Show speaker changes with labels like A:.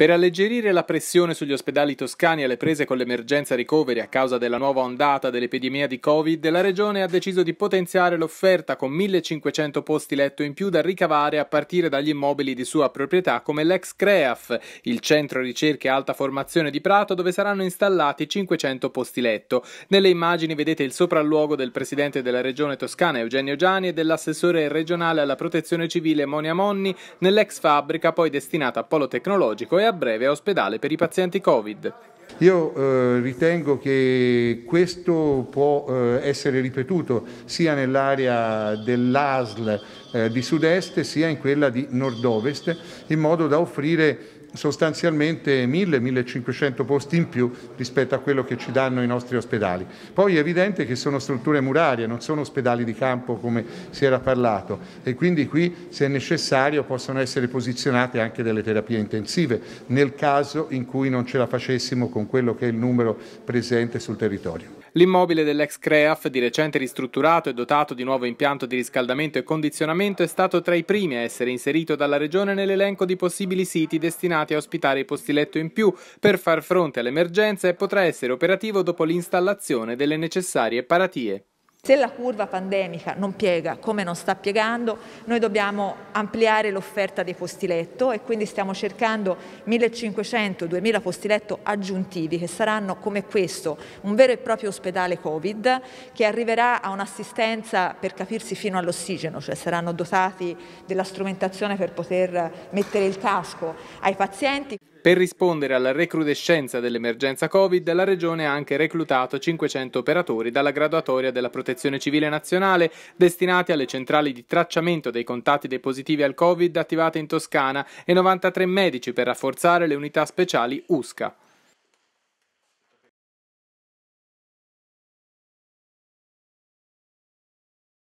A: Per alleggerire la pressione sugli ospedali toscani alle prese con l'emergenza ricoveri a causa della nuova ondata dell'epidemia di Covid, la Regione ha deciso di potenziare l'offerta con 1500 posti letto in più da ricavare a partire dagli immobili di sua proprietà come l'ex CREAF, il centro ricerca e alta formazione di Prato dove saranno installati 500 posti letto. Nelle immagini vedete il sopralluogo del presidente della Regione Toscana Eugenio Giani e dell'assessore regionale alla protezione civile Monia Monni nell'ex fabbrica poi destinata a polo tecnologico e a a breve a ospedale per i pazienti Covid.
B: Io eh, ritengo che questo può eh, essere ripetuto sia nell'area dell'ASL eh, di sud-est sia in quella di nord-ovest in modo da offrire sostanzialmente 1000-1500 posti in più rispetto a quello che ci danno i nostri ospedali. Poi è evidente che sono strutture murarie, non sono ospedali di campo come si era parlato e quindi qui se necessario possono essere posizionate anche delle terapie intensive nel caso in cui non ce la facessimo con quello che è il numero presente sul territorio.
A: L'immobile dell'ex CREAF, di recente ristrutturato e dotato di nuovo impianto di riscaldamento e condizionamento, è stato tra i primi a essere inserito dalla Regione nell'elenco di possibili siti destinati a ospitare i posti letto in più per far fronte all'emergenza e potrà essere operativo dopo l'installazione delle necessarie paratie.
C: Se la curva pandemica non piega come non sta piegando, noi dobbiamo ampliare l'offerta dei posti letto e quindi stiamo cercando 1500-2000 posti letto aggiuntivi che saranno come questo, un vero e proprio ospedale Covid che arriverà a un'assistenza per capirsi fino all'ossigeno, cioè saranno dotati della strumentazione per poter mettere il casco ai pazienti.
A: Per rispondere alla recrudescenza dell'emergenza Covid, la Regione ha anche reclutato 500 operatori dalla graduatoria della Protezione Civile Nazionale destinati alle centrali di tracciamento dei contatti dei positivi al Covid attivate in Toscana e 93 medici per rafforzare le unità speciali USCA.